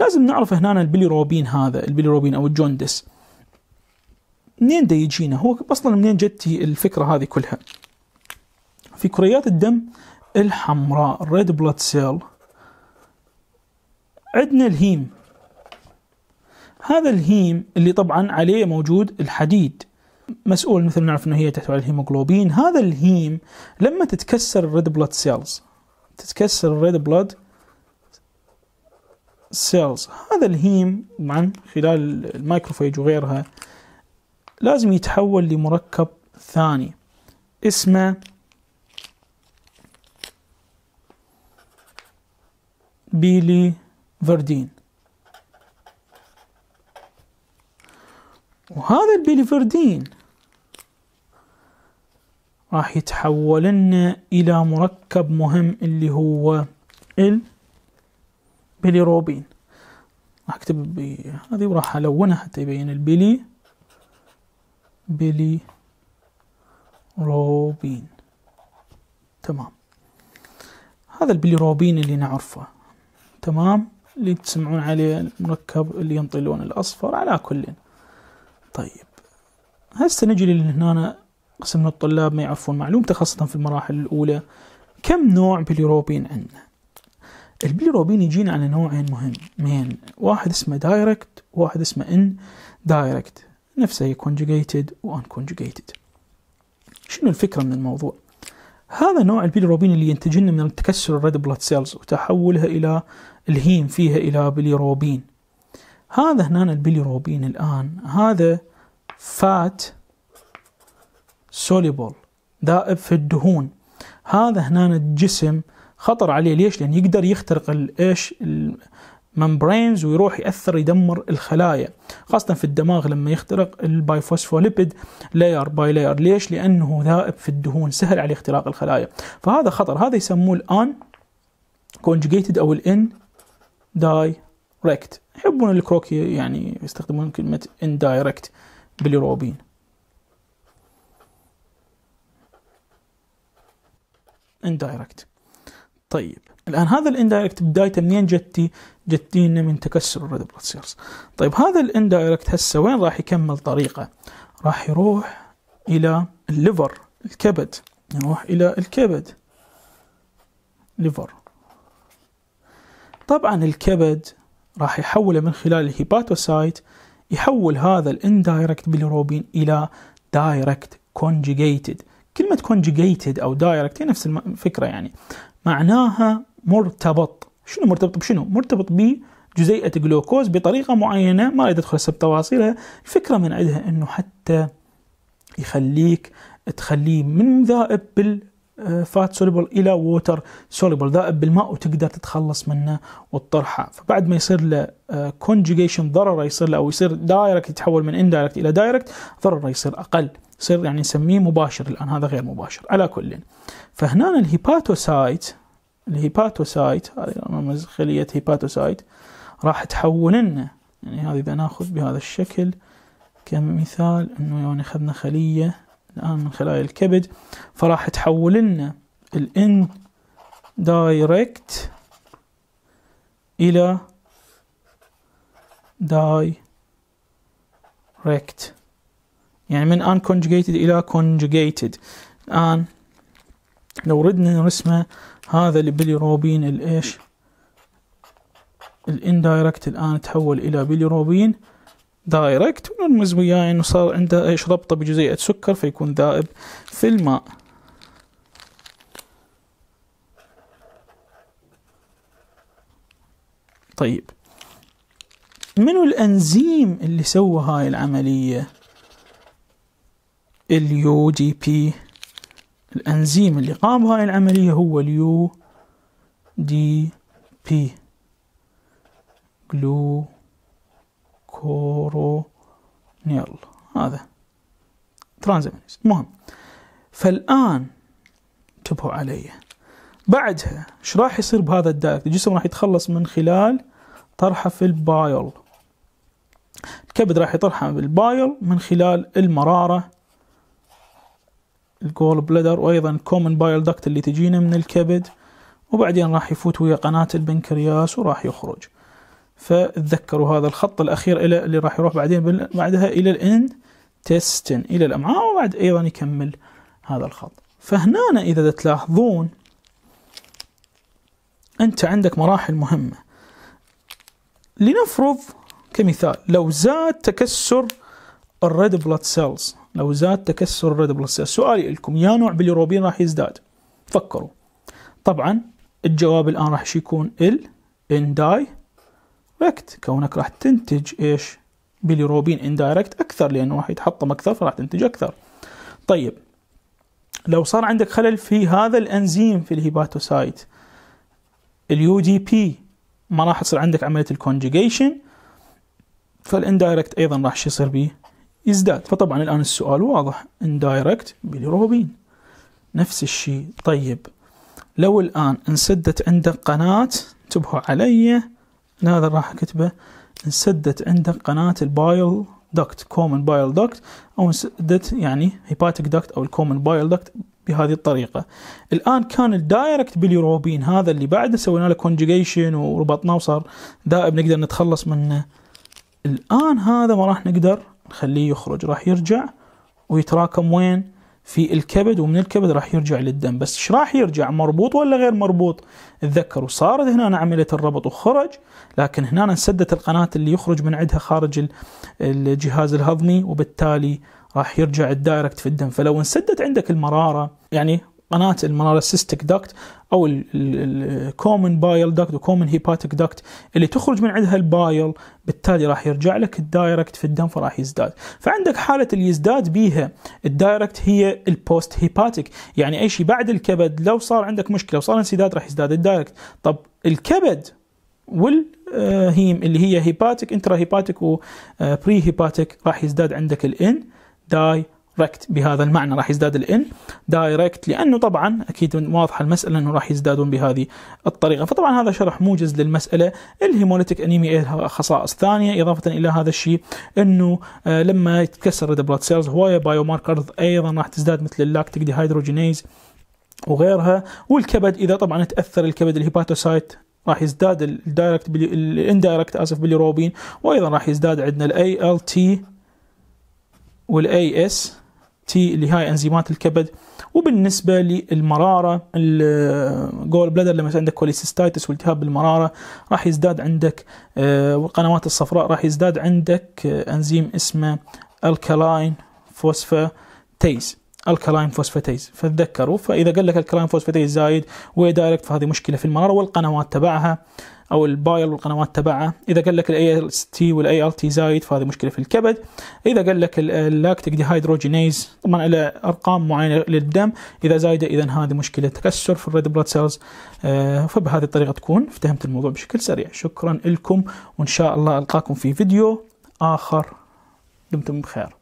لازم نعرف هنا البليروبين هذا البليروبين او الجوندس منين دا يجينا هو اصلا منين جتي الفكره هذه كلها في كريات الدم الحمراء الريد بلاد سيل عندنا الهيم هذا الهيم اللي طبعا عليه موجود الحديد مسؤول مثل ما نعرف انه هي تحتوي على الهيموغلوبين هذا الهيم لما تتكسر الريد بلاد سيلز تتكسر الريد بلاد سيلز هذا الهيم طبعا خلال المايكروفيج وغيرها لازم يتحول لمركب ثاني اسمه بيلي فردين وهذا البيليفردين راح يتحول لنا إلى مركب مهم اللي هو ال بيلي روبين راح اكتب هذه وراح الونها حتى يبين البيلي بيلي روبين تمام هذا البيلي روبين اللي نعرفه تمام اللي تسمعون عليه المركب اللي ينطي اللون الأصفر على كل طيب هسه نجي لهنا قسم الطلاب ما يعرفون معلومته خاصة في المراحل الأولى كم نوع بيلي روبين عندنا البيروبين يجينا على نوعين مهم مين واحد اسمه دايركت وواحد اسمه ان دايركت نفسه هي conjugated وان conjugated شنو الفكرة من الموضوع هذا نوع البيليروبين اللي ينتج لنا من تكسر الريد بلاد سيلز وتحولها الى الهيم فيها الى بيليروبين هذا هنا البيليروبين الان هذا فات سوليبل ذائب في الدهون هذا هنا الجسم خطر عليه ليش؟ لأن يقدر يخترق الايش؟ الممبرينز ويروح يأثر يدمر الخلايا خاصة في الدماغ لما يخترق البايفوسفوليبيد لاير باي لاير ليش؟ لأنه ذائب في الدهون سهل عليه اختراق الخلايا فهذا خطر هذا يسموه الآن كونجيجيتد أو الإن دايركت يحبون الكروكي يعني يستخدمون كلمة اندايركت باليوروبين اندايركت طيب الان هذا الاندايركت بدايته منين جتي؟ جتينا من تكسر الريد بلاد سيلز. طيب هذا الاندايركت هسه وين راح يكمل طريقه؟ راح يروح الى الليفر الكبد يروح الى الكبد ليفر طبعا الكبد راح يحوله من خلال الهيباتوسايت يحول هذا الاندايركت بيليروبين الى دايركت كونجيجيتد كلمة كونجيجيتد أو دايركت هي نفس الفكرة يعني معناها مرتبط شنو مرتبط بشنو؟ مرتبط بجزيئة جلوكوز بطريقة معينة ما أريد أدخل هسه بتفاصيلها الفكرة من عندها أنه حتى يخليك تخليه من ذائب بال فات آه، سوليبل الى ووتر سوليبل ذائب بالماء وتقدر تتخلص منه وتطرحه فبعد ما يصير له كونجيجيشن آه، ضرره يصير له او يصير دايركت يتحول من اندايركت الى دايركت ضرره يصير اقل يصير يعني نسميه مباشر الان هذا غير مباشر على كل فهنا الهيباتوسايت الهيباتوسايت هذه خليه هيباتوسايت راح تحول لنا يعني هذه اذا ناخذ بهذا الشكل كمثال انه يعني اخذنا خليه الآن من خلال الكبد فراح تحول لنا الان دايركت إلى دايركت يعني من ان conjugated إلى كونجيجيتد الآن لو ردنا نرسمه هذا البليروبين الإيش الان دايركت الآن تحول إلى بليروبين دايركت ونرمز وياه انه صار عنده ايش ربطه بجزيئة سكر فيكون ذائب في الماء طيب منو الانزيم اللي سوى هاي العملية اليو جي بي الانزيم اللي قام بهاي العملية هو اليو دي بي جلو كورونيل هذا ترانزامينيز المهم فالآن انتبهوا علي بعدها ايش راح يصير بهذا الدايركت الجسم راح يتخلص من خلال طرحه في البايل الكبد راح يطرحه بالبايل من خلال المرارة الجول بلدر وأيضا الكومن بايل دكت اللي تجينا من الكبد وبعدين راح يفوت ويا قناة البنكرياس وراح يخرج فتذكروا هذا الخط الأخير إلى اللي راح يروح بعدين بعدها إلى الانتستين إلى الأمعاء آه، وبعد أيضا يكمل هذا الخط فهنا إذا تلاحظون أنت عندك مراحل مهمة لنفرض كمثال لو زاد تكسر الريد بلاد سيلز لو زاد تكسر الريد بلاد سيلز سؤالي لكم يا نوع باليروبين راح يزداد فكروا طبعا الجواب الآن راح يكون ال انداي وقت كونك راح تنتج ايش بيليروبين اندايركت اكثر لانه راح يتحطم اكثر فراح تنتج اكثر طيب لو صار عندك خلل في هذا الانزيم في الهيباتوسايت اليو دي بي ما راح يصير عندك عمليه الكونجيجيشن فالاندايركت ايضا راح شو يصير بيه يزداد فطبعا الان السؤال واضح اندايركت بيليروبين نفس الشيء طيب لو الان انسدت عندك قناه انتبهوا علي هذا راح اكتبه انسدت عندك قناة البايل دكت كومن بايل دكت او انسدت يعني هيباتيك دكت او الكومن بايل دكت بهذه الطريقة الآن كان الدايركت بليروبين هذا اللي بعده سوينا له كونجيجيشن وربطناه وصار دائب نقدر نتخلص منه الآن هذا ما راح نقدر نخليه يخرج راح يرجع ويتراكم وين في الكبد ومن الكبد راح يرجع للدم بس ايش راح يرجع مربوط ولا غير مربوط تذكروا صارت هنا عملية الربط وخرج لكن هنا انسدت القناة اللي يخرج من عندها خارج الجهاز الهضمي وبالتالي راح يرجع الدايركت في الدم فلو انسدت عندك المرارة يعني قناه المنارسيستيك دكت او الكومن بايل دكت وكومن هيباتيك دكت اللي تخرج من عندها البايل بالتالي راح يرجع لك الدايركت في الدم فراح يزداد فعندك حاله اللي يزداد بيها الدايركت هي البوست هيباتيك يعني اي شيء بعد الكبد لو صار عندك مشكله وصار انسداد راح يزداد الدايركت طب الكبد والهيم اللي هي هيباتيك انترا هيباتيك وبري هيباتيك راح يزداد عندك الان دايركت دايركت بهذا المعنى راح يزداد الان دايركت لانه طبعا اكيد واضحه المساله انه راح يزدادون بهذه الطريقه فطبعا هذا شرح موجز للمساله الهيموليتيك انيميا لها خصائص ثانيه اضافه الى هذا الشيء انه آه، لما يتكسر الريد بلاد سيلز هوايه بايو ماركرز ايضا راح تزداد مثل اللاكتيك هيدروجينيز وغيرها والكبد اذا طبعا تاثر الكبد الهيباتوسايت راح يزداد الدايركت الاندايركت اسف باليروبين وايضا راح يزداد عندنا الاي ال تي والاي اس تي اللي هاي انزيمات الكبد وبالنسبه للمراره الجول بلادر لما عندك كوليسيستايتس والتهاب بالمراره راح يزداد عندك والقنوات آه، الصفراء راح يزداد عندك آه، انزيم اسمه الكالاين فوسفا تيز الكلاين فوسفاتيز فتذكروا فاذا قال لك الكلاين فوسفاتيز زايد ودايركت فهذه مشكله في المراره والقنوات تبعها او البايل والقنوات تبعها اذا قال لك الاي ال تي والاي ال تي زايد فهذه مشكله في الكبد اذا قال لك اللاكتيك ديهايدروجينيز طبعا الى ارقام معينه للدم اذا زايده اذا هذه مشكله تكسر في الريد بلاد سيلز فبهذه الطريقه تكون فهمت الموضوع بشكل سريع شكرا لكم وان شاء الله القاكم في فيديو اخر دمتم بخير